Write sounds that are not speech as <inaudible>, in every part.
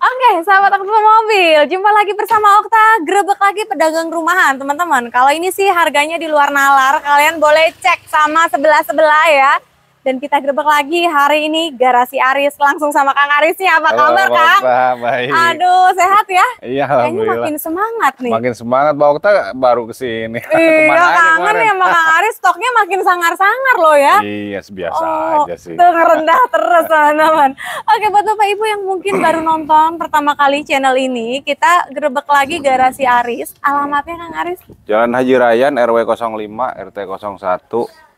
Oke, sahabat Okta Mobil, jumpa lagi bersama Okta, grebek lagi pedagang rumahan, teman-teman. Kalau ini sih harganya di luar nalar, kalian boleh cek sama sebelah-sebelah ya dan kita grebek lagi hari ini garasi Aris langsung sama Kang Arisnya apa Halo, kabar Kang? Baik. Aduh sehat ya? Iya Kayaknya makin semangat nih. Makin semangat bahwa kita baru kesini. <laughs> Iya kangen ya sama Kang Aris stoknya makin sangar-sangar loh ya. Iya biasa oh, aja sih. Tuh rendah terus teman-teman. Oke buat Bapak Ibu yang mungkin baru nonton pertama kali channel ini kita grebek lagi garasi Aris. Alamatnya Kang Aris? Jalan Haji Rayan RW 05 RT 01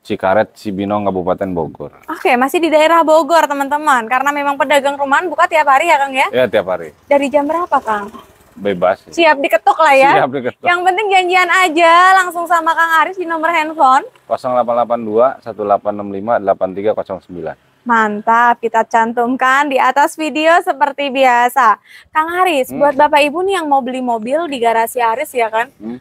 Cikaret, Cibinong, Kabupaten Bogor. Oke, masih di daerah Bogor, teman-teman. Karena memang pedagang rumahan buka tiap hari ya, Kang ya? Iya, tiap hari. Dari jam berapa, Kang? Bebas. Ya. Siap diketuk lah ya. Siap diketuk. Yang penting janjian aja langsung sama Kang Aris di nomor handphone 0882 1865 8309. Mantap, kita cantumkan di atas video seperti biasa. Kang Aris, hmm. buat Bapak Ibu nih yang mau beli mobil di garasi Aris ya kan? Hmm.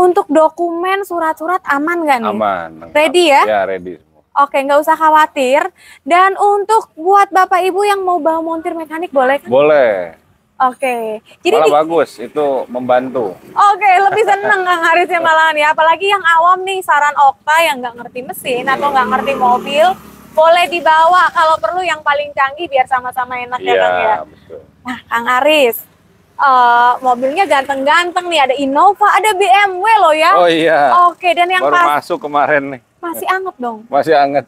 Untuk dokumen, surat-surat aman gak nih? Aman. Lengkap. Ready ya? Ya, ready. Oke, nggak usah khawatir. Dan untuk buat Bapak Ibu yang mau bawa montir mekanik boleh kan? Boleh. Oke, jadi malah di... bagus itu membantu. Oke, lebih seneng Kang Harisnya malahan ya. Apalagi yang awam nih saran Okta yang nggak ngerti mesin atau nggak ngerti mobil, boleh dibawa kalau perlu yang paling canggih biar sama-sama enak ya, ya Kang ya. Betul. Nah, Kang Aris, uh, mobilnya ganteng-ganteng nih, ada Innova, ada BMW loh ya. Oh iya. Oke, dan yang baru masuk kemarin nih. Masih anget dong. Masih anget.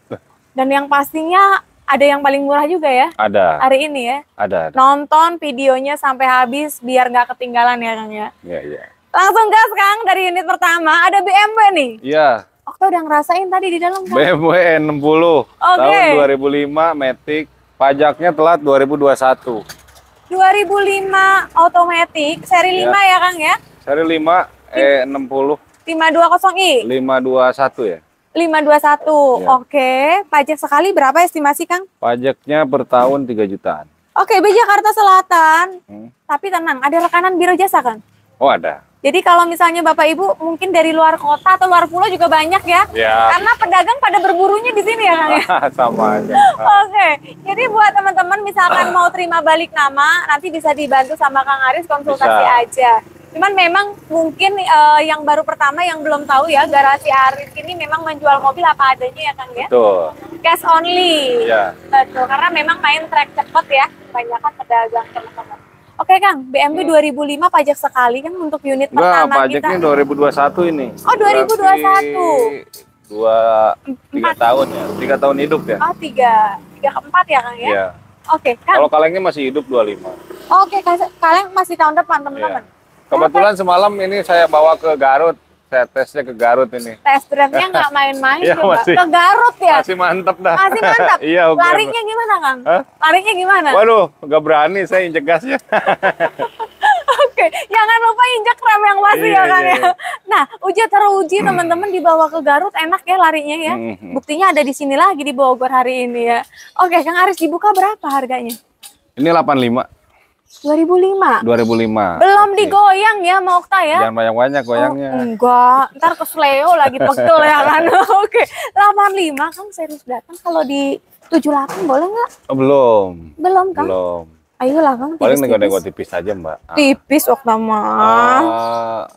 Dan yang pastinya ada yang paling murah juga ya? Ada. Hari ini ya? Ada. ada. Nonton videonya sampai habis biar nggak ketinggalan ya Kang ya? Iya, iya. Langsung gas Kang dari unit pertama, ada BMW nih? Iya. Oke, udah ngerasain tadi di dalam kan? BMW N60 okay. tahun 2005 Matic, pajaknya telat 2021. 2005 otomatis seri ya. 5 ya Kang ya? Seri 5 E60. 520i. 521 ya. 521. Ya. Oke, pajak sekali berapa estimasi Kang? Pajaknya per tahun 3 jutaan. Oke, B Jakarta Selatan. Hmm. Tapi tenang, ada rekanan Biro Jasa Kang? Oh, ada. Jadi kalau misalnya Bapak Ibu mungkin dari luar kota atau luar pulau juga banyak ya. ya. Karena pedagang pada berburunya di sini ya Kang ya. <laughs> Sama aja. Oke. Okay. Jadi buat teman-teman misalkan mau terima balik nama nanti bisa dibantu sama Kang Aris konsultasi bisa. aja. Cuman memang mungkin uh, yang baru pertama yang belum tahu ya garasi Aris ini memang menjual mobil apa adanya ya Kang ya. Betul. Cash only. Iya. Betul. Karena memang main track cepet ya. Banyak kan pedagang teman-teman. Oke Kang, BMW hmm. 2005 pajak sekali kan untuk unit Enggak, pertama pajaknya 2021 ini. Oh 2021. Dua tiga tahun ya, tiga tahun hidup ya. Oh tiga, tiga empat ya Kang ya. Iya. Oke Kang. Kalau kalengnya masih hidup 25. Oke Kaleng masih tahun depan teman-teman. Iya. Kebetulan semalam ini saya bawa ke Garut saya tesnya ke Garut ini. Tes drive-nya nggak <laughs> main-main ya, masih, ke Garut ya? Masih mantap dah. Masih mantap? <laughs> iya, okay. Larinya gimana, Kang? Huh? Larinya gimana? Waduh, nggak berani saya injek gasnya. <laughs> Oke, jangan lupa injak rem yang masih iya, ya Kang iya, ya. Iya. Nah, uji teruji hmm. teman-teman dibawa ke Garut enak ya larinya ya. Hmm, hmm. Buktinya ada di sini lagi di Bogor hari ini ya. Oke, Kang Aris dibuka berapa harganya? Ini 85. 2005. 2005. Belum belum digoyang ya mau Okta ya? Jangan banyak-banyak oh, goyangnya. Oh, enggak, ntar ke Sleo lagi pegel ya kan. <laughs> Oke, lima kan serius datang kalau di tujuh delapan boleh nggak? Oh, belum. Belum kan? Belum. Ayo lah kan. Paling nego-nego tipis aja Mbak. Ah. Tipis Okta mah.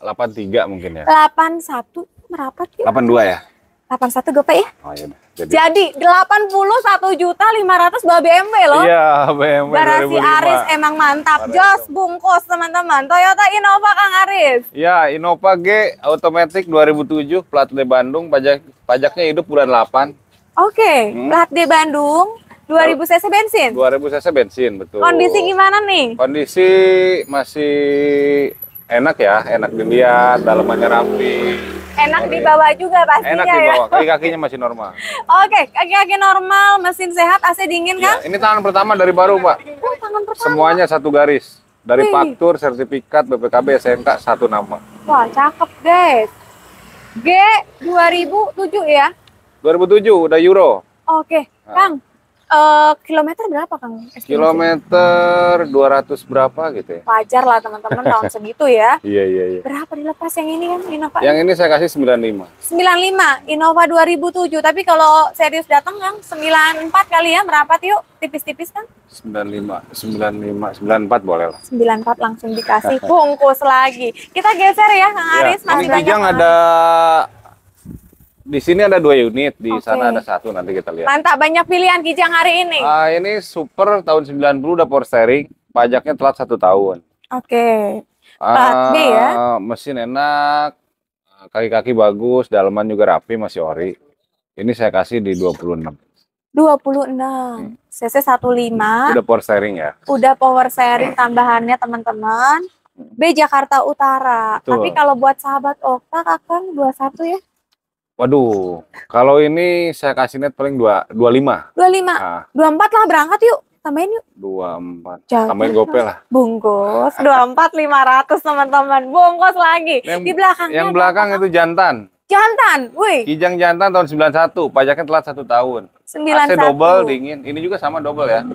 Uh, tiga mungkin ya. Delapan satu merapat ya. dua ya? 81 gopay ya? Oh, iya. Jadi, Jadi 81 juta 500 bawa BMW loh. Iya, BMW Garasi Aris emang mantap. Jos bungkus teman-teman. Toyota Innova Kang Aris. Iya, Innova G automatic 2007 plat D Bandung, pajak pajaknya hidup bulan 8. Oke, okay, hmm. plat D Bandung. 2000 cc bensin. 2000 cc bensin, betul. Kondisi gimana nih? Kondisi masih enak ya, enak dilihat, dalamannya rapi enak dibawa juga pastinya enak ya. dibawa ya? kaki kakinya <laughs> masih normal oke okay, kaki kaki normal mesin sehat AC dingin iya, kan ya, ini tangan pertama dari baru mbak oh, tangan pertama. semuanya satu garis dari Wih. faktur sertifikat BPKB SMK satu nama wah cakep guys G 2007 ya 2007 udah euro oke okay. Nah. Kang Eh, kilometer berapa Kang? Estimasi? Kilometer 200 berapa gitu ya? Wajar lah teman-teman <laughs> tahun segitu ya. Iya iya iya. Berapa dilepas yang ini kan Innova? Yang ini saya kasih 95. 95 Innova 2007. Tapi kalau serius datang Kang 94 kali ya merapat yuk tipis-tipis kan? 95 95 94 boleh lah. 94 langsung dikasih bungkus lagi. Kita geser ya Kang Aris ya, masih banyak. Yang ada di sini ada dua unit, di okay. sana ada satu nanti kita lihat. Mantap, banyak pilihan Kijang hari ini. Uh, ini super tahun 90 udah power steering, pajaknya telat satu tahun. Oke. Okay. Uh, ya. Mesin enak, kaki-kaki bagus, dalaman juga rapi masih ori. Ini saya kasih di 26. 26. Hmm. CC 15. Udah power sharing ya? Udah power sharing tambahannya teman-teman. B Jakarta Utara. Betul. Tapi kalau buat sahabat Okta Kakang 21 ya. Waduh, kalau ini saya kasih net paling dua dua lima. Dua lima, nah. dua empat lah berangkat yuk, tambahin yuk. Dua empat, tambahin gopel lah. Bungkus, dua empat lima ratus teman-teman, bungkus lagi. Yang, Di belakang Yang belakang itu jantan. Jantan, wih. Kijang jantan tahun sembilan satu pajaknya telat satu tahun. 91. AC double dingin, ini juga sama double ya.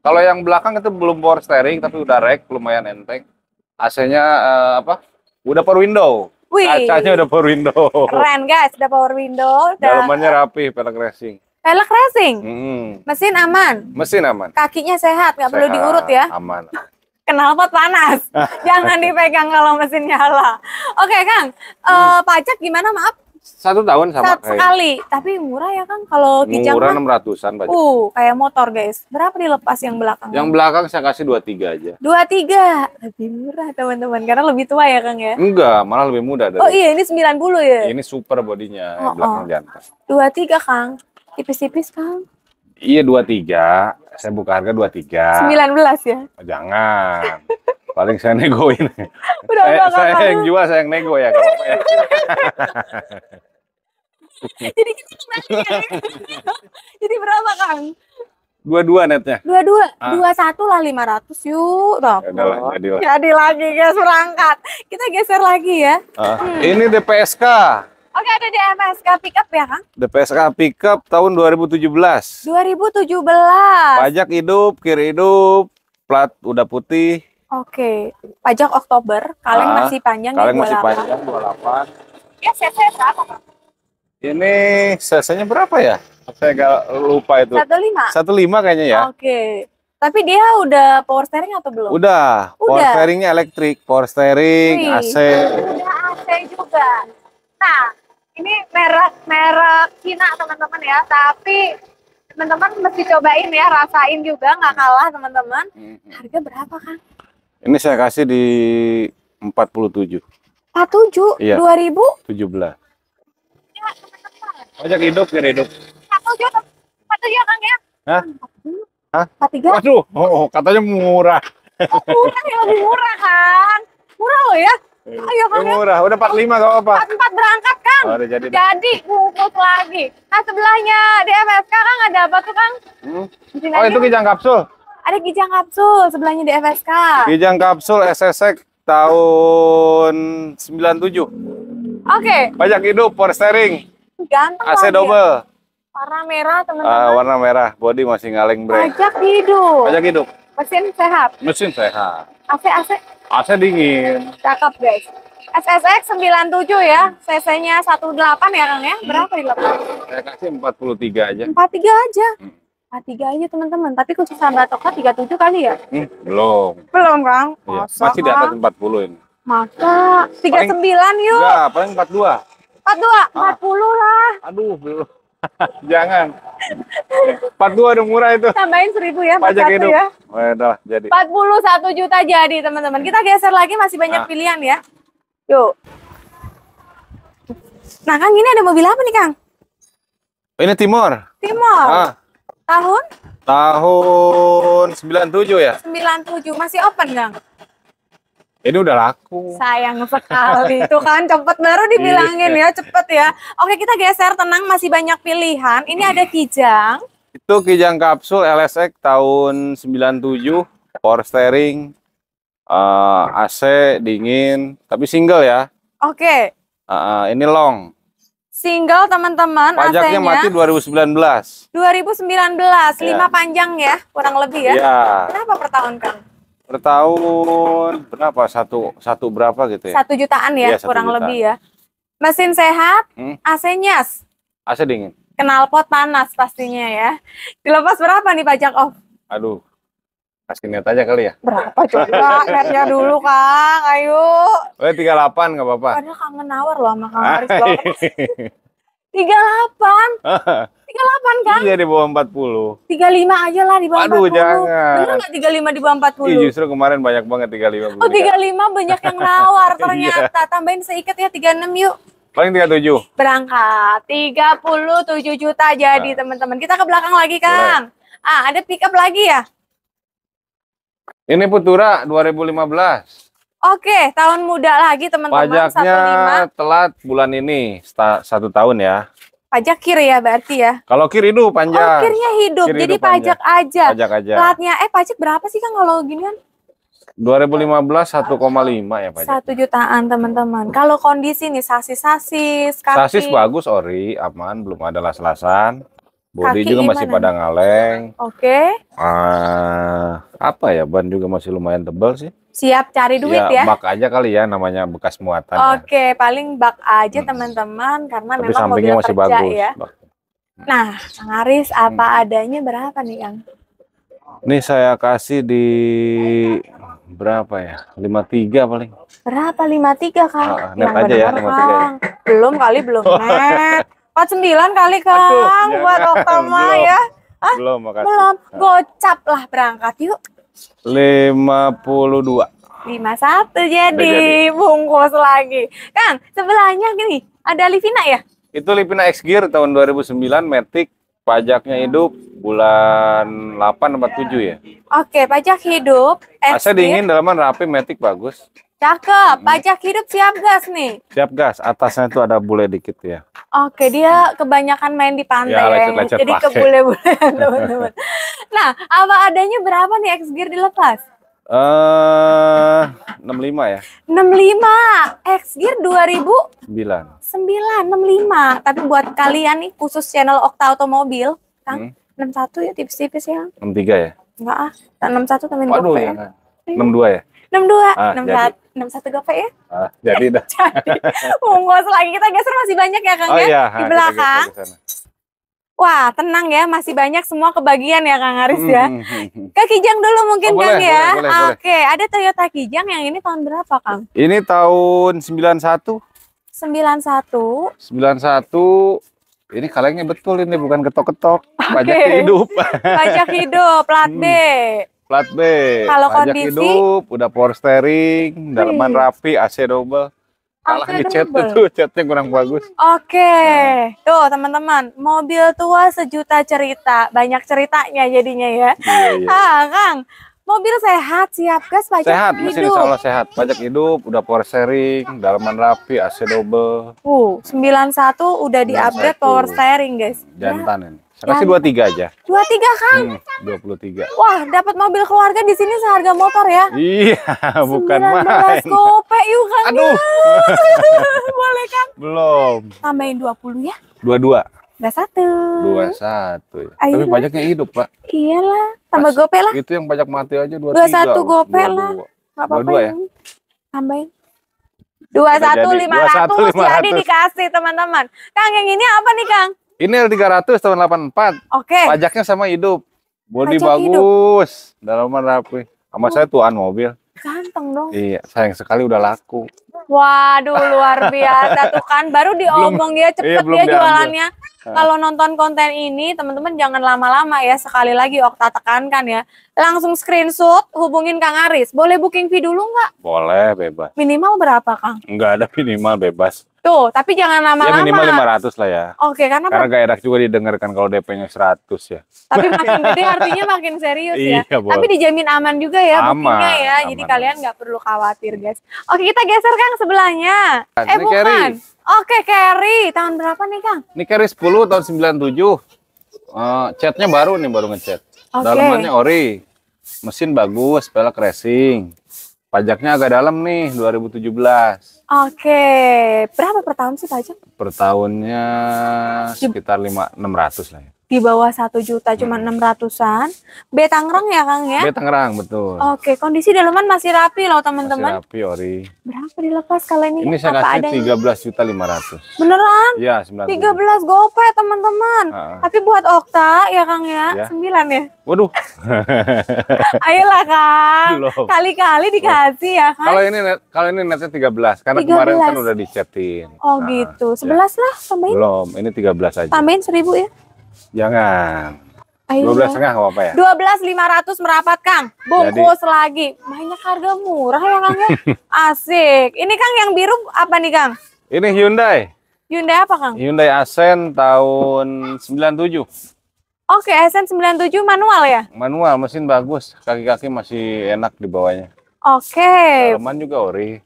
Kalau yang belakang itu belum power steering tapi udah rek, lumayan enteng. AC-nya uh, eh, apa? Udah power window. Wih. Kacanya udah power window. Keren guys, udah power window. Udah... Dalamannya rapi, pelek racing. Pelek racing? Hmm. Mesin aman? Mesin aman. Kakinya sehat, nggak perlu diurut ya? Aman. <laughs> Kenalpot panas, <laughs> jangan dipegang kalau mesin nyala. Oke Kang, eh, hmm. uh, pajak gimana maaf? Satu tahun sama Satu kayak. Eh, sekali, tapi murah ya Kang kalau kijang Murah enam ratusan pak Uh, kayak motor guys. Berapa dilepas yang belakang? Yang belakang saya kasih dua tiga aja. Dua tiga lebih murah teman-teman karena lebih tua ya Kang ya. Enggak, malah lebih muda. Dari... Oh iya ini sembilan puluh ya. Ini super bodinya oh, belakang oh. jantan. Dua tiga Kang, tipis-tipis Kang. Iya dua tiga, saya buka harga dua tiga. Sembilan belas ya. Jangan. <laughs> Paling saya negoin. Udah, saya, saya yang jual, saya yang nego ya. Kalau <laughs> gitu ya. Jadi <laughs> kita Jadi berapa Kang? Dua-dua netnya. Dua-dua. Ah. Dua satu lah lima ratus yuk. Nah, jadi, lah, jadi lagi guys berangkat. Kita geser lagi ya. Ah. Hmm. Ini DPSK. Oke ada di MSK Pickup ya Kang? DPSK Pickup tahun 2017. 2017. Pajak hidup, kir hidup, plat udah putih. Oke, pajak Oktober, kaleng nah, masih panjang ya, kaleng 28. masih panjang 28. Ya, cc berapa, Ini cc-nya berapa ya? Saya nggak lupa itu. 15. 15 kayaknya ya. Oke. Tapi dia udah power steering atau belum? Udah. udah. Power steeringnya elektrik, power steering, Wih. AC. Udah AC juga. Nah, ini merek-merek Cina teman-teman ya, tapi teman-teman mesti cobain ya, rasain juga nggak kalah teman-teman. Harga berapa kan? Ini saya kasih di 47. 47? Iya. 2017. Ya, Ojek hidup, kira hidup. 47, 47 Kang ya? Hah? Hah? 43? Waduh, oh, oh, katanya murah. Oh, murah ya, lebih murah kan? Murah loh ya? Eh, Ayo Kang. Ya, murah, udah 45 gak apa-apa. 44 berangkat Kang. Oh, udah jadi. Jadi bungkus lagi. Nah, sebelahnya di MSK Kang ada apa tuh Kang? Hmm. oh, itu kijang kapsul. Ada Kijang Kapsul sebelahnya di FSK. Kijang Kapsul SSX tahun 97. Oke. Okay. Pajak hidup, power steering. Ganteng AC ya. double. Warna merah, teman-teman. Uh, warna merah, body masih ngaleng brake. Pajak hidup. Pajak hidup. Mesin sehat. Mesin sehat. AC AC. AC dingin. Cakep, guys. SSX 97 ya, CC-nya 18 ya Kang ya, berapa di lepas? Saya kasih 43 aja. 43 aja? Hmm. A3 aja teman-teman, tapi khusus sama toko 37 kali ya? Hmm, belum. Belum Kang. Iya. Masih di atas 40 ini. Masa 39 paling, yuk. Enggak, paling 42. 42, ah. 40 lah. Aduh, belum. <laughs> Jangan. 42 udah murah itu. Tambahin 1000 ya, pajak hidup. Ya. Oh, Wadah, ya jadi. 41 juta jadi, teman-teman. Kita geser lagi masih banyak ah. pilihan ya. Yuk. Nah, Kang, ini ada mobil apa nih, Kang? Oh, ini Timor. Timor. Ah. Tahun? Tahun 97 ya? 97, masih open Gang? Ini udah laku. Sayang sekali. Itu <laughs> kan cepet baru dibilangin iya. ya, cepet ya. Oke, kita geser tenang masih banyak pilihan. Ini ada Kijang. Itu Kijang kapsul LSX tahun 97, power steering, uh, eh, AC dingin, tapi single ya. Oke. Uh, ini long. Single teman-teman Pajaknya mati 2019 2019, ya. panjang ya kurang lebih ya, ya. Kenapa per tahun kan? Per tahun berapa? Satu, satu berapa gitu ya? Satu jutaan ya, ya kurang jutaan. lebih ya Mesin sehat, hmm? ac nyas AC dingin Kenal pot panas pastinya ya Dilepas berapa nih pajak off? Aduh kasih net aja kali ya berapa coba <laughs> netnya dulu kang ayo Oh, tiga delapan nggak apa-apa Karena kangen nawar loh sama kang ah. Aris <laughs> tiga delapan <laughs> tiga delapan kan iya di bawah empat puluh tiga lima aja lah di bawah empat puluh jangan bener nggak tiga lima di bawah empat puluh justru kemarin banyak banget tiga lima oh tiga lima banyak yang nawar iya. ternyata tambahin seikat ya tiga enam yuk paling 37 berangkat 37 juta jadi nah. teman-teman nah. kita ke belakang lagi Kang Boleh. ah ada pick up lagi ya ini putura 2015. Oke, tahun muda lagi teman-teman. Pajaknya 15. telat bulan ini, satu tahun ya. Pajak kiri ya berarti ya? Kalau kiri hidup panjang. Oh, kirinya hidup, kiri jadi pajak aja. Pajak aja. Telatnya, eh pajak berapa sih kan kalau gini kan? 2015 1,5 ya Pak. 1 jutaan teman-teman. Kalau kondisi nih sasis-sasis, Sasis bagus ori, aman, belum ada las-lasan. Bodi juga gimana? masih pada ngaleng. Oke. Okay. Uh, apa ya ban juga masih lumayan tebal sih. Siap cari duit ya. ya. Bak aja kali ya namanya bekas muatan. Ya. Oke, okay, ya. paling bak aja hmm. teman-teman hmm. karena Tapi memang sampingnya masih kerja bagus. ya. Bak. Nah, Kang Aris apa hmm. adanya berapa nih, yang? Nih saya kasih di berapa ya? Lima tiga paling. Berapa 53, Kang? Ah, ah net aja ya, 53. Ya. Belum kali belum <laughs> net empat sembilan kali Kang Aduh, iya, buat Oktama ya. Ah, belum, makasih. Belum. Nah. Gocap lah berangkat yuk. lima puluh dua lima satu jadi. bungkus lagi. kan sebelahnya gini, ada Livina ya? Itu Livina X Gear tahun 2009 Matic, pajaknya hidup bulan 8 tujuh ya. Oke, pajak hidup. AC dingin dalaman rapi Matic bagus. Cakep, pajak hidup siap gas nih. Siap gas, atasnya itu ada bule dikit ya. Oke, dia kebanyakan main di pantai. Ya, ya. lecet -lecet jadi ke bule-bule <laughs> teman-teman. nah, apa adanya berapa nih X Gear dilepas? Eh, uh, 65 ya. 65. X Gear 2000 9. 9 65. Tapi buat kalian nih khusus channel Okta Otomobil, Kang, hmm. 61 ya tipis-tipis ya. 63 ya? Enggak ah, 61 temen Waduh, Ya. 62 ya? dua ah, enam 64, enam satu gope ya? Ah, jadi eh, dah. <laughs> jadi, mungkos lagi. Kita geser masih banyak ya Kang oh, ya? Iya. Di ah, belakang. Wah, tenang ya, masih banyak semua kebagian ya Kang Aris ya. Hmm. Ke Kijang dulu mungkin oh, Kang ya. Boleh, boleh, Oke, ada Toyota Kijang yang ini tahun berapa Kang? Ini tahun sembilan Sembilan satu. 91. 91. satu. Ini kalengnya betul ini bukan ketok-ketok, okay. pajak hidup. pajak <laughs> hidup, plat hmm. B. Plat B. Kalau kondisi hidup, udah power steering, dalaman rapi, AC double. Kalah di chat itu, <laughs> chatnya kurang bagus. Oke, okay. nah. tuh teman-teman, mobil tua sejuta cerita, banyak ceritanya jadinya ya. Iya, iya. <laughs> Ah, Kang, mobil sehat, siap gas, pajak sehat, hidup. Sehat, mesin insya sehat, pajak hidup, udah power steering, dalaman rapi, AC double. Uh, sembilan satu udah di power steering guys. Jantan ya. ini. Kasih dua tiga aja. Dua tiga kang? Hmm, dua puluh tiga. Wah, dapat mobil keluarga di sini seharga motor ya? Iya, <laughs> bukan main. kope yuk kang. Aduh. <laughs> Boleh kang? Belum. Tambahin dua puluh ya? Dua dua. Dua satu. Dua satu. Ya. Tapi pajaknya hidup pak. Iyalah, tambah Mas, gope lah. Itu yang pajak mati aja dua tiga. Dua satu oh, gope lah. Gak apa-apa ya. ya. Tambahin dua satu lima ratus jadi dikasih teman-teman kang yang ini apa nih kang ini L300 tahun 84. Oke. Okay. Pajaknya sama hidup. Bodi Pajak bagus. Dalaman rapi. Sama oh. saya tuan mobil. Ganteng dong. Iya, sayang sekali udah laku. Waduh, luar biasa tuh kan. Baru diomong belum, ya cepet iya, ya dia jualannya. Kalau nonton konten ini, teman-teman jangan lama-lama ya. Sekali lagi Okta tekankan ya. Langsung screenshot, hubungin Kang Aris. Boleh booking fee dulu nggak? Boleh, bebas. Minimal berapa, Kang? Nggak ada minimal, bebas. Tuh, tapi jangan ya, lama-lama. Ya minimal 500 lah ya. Oke, okay, karena karena gak enak juga didengarkan kalau DP-nya seratus ya. Tapi makin gede artinya makin serius ya. Iya, Tapi dijamin aman juga ya aman, ya. Aman. Jadi kalian nggak perlu khawatir, guys. Oke, kita geser Kang sebelahnya. Nah, eh, bukan. Carry. Oke, Carry. Tahun berapa nih, Kang? Ini Carry sepuluh tahun sembilan tujuh eh, catnya baru nih, baru ngecat. Okay. Dalamannya ori. Mesin bagus, pelek racing. Pajaknya agak dalam nih, 2017 Oke, berapa per tahun sih pajak? Per tahunnya sekitar lima enam ratus lah ya di bawah satu juta cuma hmm. enam ratusan B Tangerang ya Kang ya B Tangerang betul oke kondisi daleman masih rapi loh teman-teman rapi ori berapa dilepas kalau ini ini saya apa kasih tiga belas juta lima ratus beneran ya tiga belas gopay teman-teman ah. tapi buat Okta ya Kang ya, ya. sembilan ya waduh <laughs> ayolah Kang kali-kali dikasih ya Kang kalau ini kalau ini netnya tiga belas karena 13. kemarin kan udah dicetin oh nah, gitu ah, ya. sebelas ya. lah tambahin belum ini tiga belas aja tambahin seribu ya Jangan. Dua belas setengah apa ya? Dua belas lima ratus merapat Kang. Bungkus Jadi... lagi. Banyak harga murah ya Kang ya? <laughs> Asik. Ini Kang yang biru apa nih Kang? Ini Hyundai. Hyundai apa Kang? Hyundai Accent tahun sembilan tujuh Oke, Accent 97 manual ya? Manual, mesin bagus. Kaki-kaki masih enak di bawahnya. Oke. Dalaman juga ori.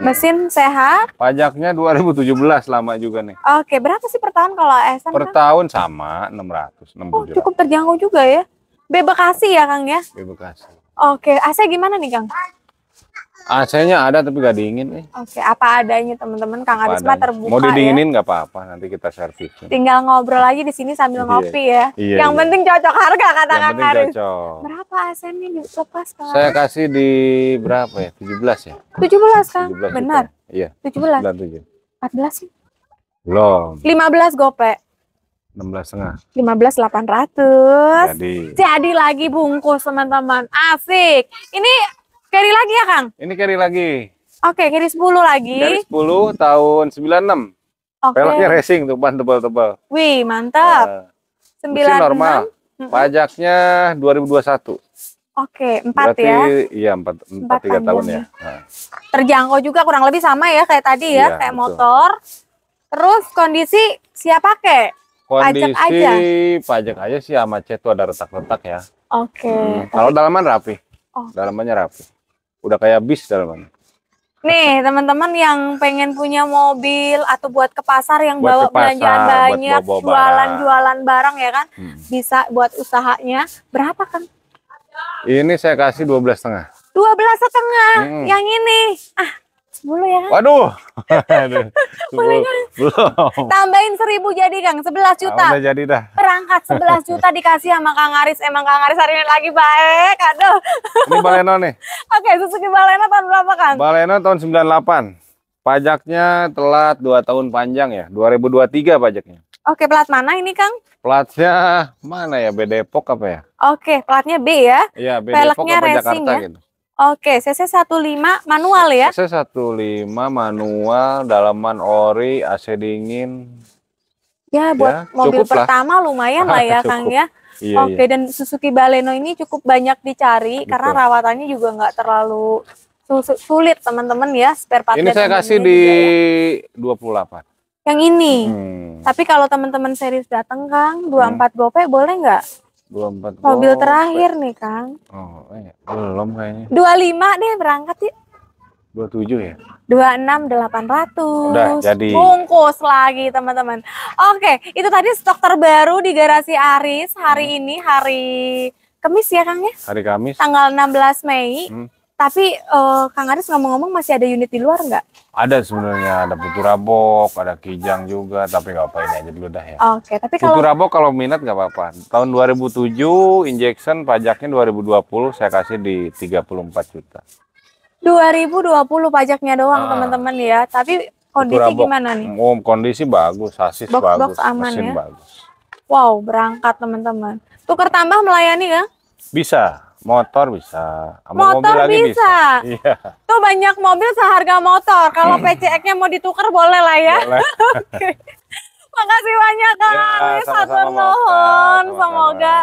Mesin sehat. Pajaknya 2017 lama juga nih. Oke, berapa sih per tahun kalau ASN? Per kan? tahun sama 600, 600. Oh, cukup terjangkau juga ya. Bebekasi ya, Kang ya? Bebekasi. Oke, Oke, AC gimana nih, Kang? AC-nya ada tapi gak dingin nih. Eh. Oke, apa adanya teman-teman. Kang apa Arisma terbuka. Mau didinginin ya. nggak ya. apa-apa, nanti kita servis. Tinggal ngobrol lagi di sini sambil iya. ngopi ya. Iya, Yang iya. penting cocok harga kata Yang Kang Aris. Cocok. Berapa AC-nya dilepas kalau Saya kasih di berapa ya? 17 ya? 17 Kang. 17 Benar. Iya. 17. 17. 14 sih. Belum. 15 gope enam belas setengah lima belas delapan ratus jadi lagi bungkus teman-teman asik ini Carry lagi ya, Kang? Ini carry lagi. Oke, okay, carry 10 lagi. Carry 10 tahun 96. Okay. Peloknya racing tuh, ban tebal-tebal. Wih, mantap. Uh, nah, 96. normal. Pajaknya 2021. Oke, okay, 4 Berarti, ya? Iya, 4, 4, 4 3 tahun ya. Nah. Terjangkau juga kurang lebih sama ya kayak tadi ya, iya, kayak betul. motor. Terus kondisi siap pakai? Kondisi pajak aja. pajak aja sih sama C itu ada retak-retak ya. Oke. Okay. Hmm, kalau dalaman rapi. Oh. Dalamannya rapi udah kayak bis teman Nih, teman-teman yang pengen punya mobil atau buat ke pasar yang buat bawa pasar, belanjaan banyak, jualan-jualan barang. ya kan, hmm. bisa buat usahanya. Berapa kan? Ini saya kasih dua belas setengah. Dua belas setengah, hmm. yang ini. Ah, 10 ya kan? Waduh. <laughs> Aduh. Boleh kan? Belum. Tambahin 1000 jadi Kang, 11 nah, juta. Udah jadi dah. Perangkat 11 juta <laughs> dikasih sama Kang Aris. Emang Kang Aris hari ini lagi baik. Aduh. Ini Baleno nih. <laughs> Oke, Suzuki Baleno tahun berapa Kang? Baleno tahun 98. Pajaknya telat 2 tahun panjang ya. 2023 pajaknya. Oke, plat mana ini Kang? Platnya mana ya? B Depok apa ya? Oke, platnya B ya. Iya, B Depok apa Jakarta ya? gitu. Oke, CC 15 manual ya? CC 15 manual, dalaman ori, AC dingin. Ya, ya buat ya, mobil pertama lah. lumayan lah ya, <laughs> Kang ya. Iya, Oke, iya. dan Suzuki Baleno ini cukup banyak dicari Betul. karena rawatannya juga nggak terlalu sulit teman-teman ya spare part. Ini saya kasih ini di juga, ya. 28. Yang ini. Hmm. Tapi kalau teman-teman serius datang Kang, 24 hmm. gope boleh nggak? dua 24 Mobil oh, terakhir nih, Kang. Oh, eh, belum kayaknya. 25 deh berangkat ya 27 ya? 26 800. Udah, jadi. Bungkus lagi, teman-teman. Oke, itu tadi stok terbaru di garasi Aris hari hmm. ini hari Kamis ya, Kang ya? Hari Kamis. Tanggal 16 Mei. Hmm tapi uh, Kang Aris ngomong-ngomong masih ada unit di luar nggak? Ada sebenarnya, ada Putu Rabok, ada Kijang juga, tapi nggak apa ini aja dulu dah ya. Oke, okay, tapi kalau Putu Rabok kalau minat nggak apa-apa. Tahun 2007 injection pajaknya 2020 saya kasih di 34 juta. 2020 pajaknya doang teman ah. teman-teman ya, tapi kondisi Rabok, gimana nih? Oh, kondisi bagus, sasis box, bagus, box aman ya? mesin ya? bagus. Wow, berangkat teman-teman. Tukar tambah melayani ya? Bisa, Motor bisa, Amal motor mobil bisa. <laughs> Iya. Tuh banyak mobil seharga motor. Kalau hmm. PCX-nya mau ditukar boleh lah ya. Boleh. <laughs> Makasih banyak Kang ya, Aris, sama -sama, Semoga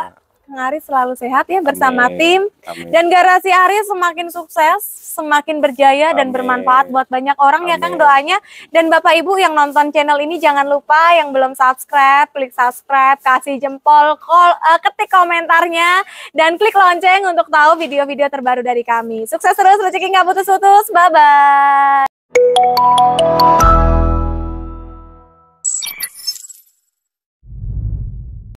Kang Aris selalu sehat ya bersama Amin. tim. Amin. Dan garasi Aris semakin sukses, semakin berjaya Amin. dan bermanfaat buat banyak orang Amin. ya Kang doanya. Dan Bapak Ibu yang nonton channel ini jangan lupa yang belum subscribe, klik subscribe, kasih jempol, call, uh, eh, ketik komentarnya dan klik lonceng untuk tahu video-video terbaru dari kami. Sukses terus, rezeki nggak putus-putus. Bye bye.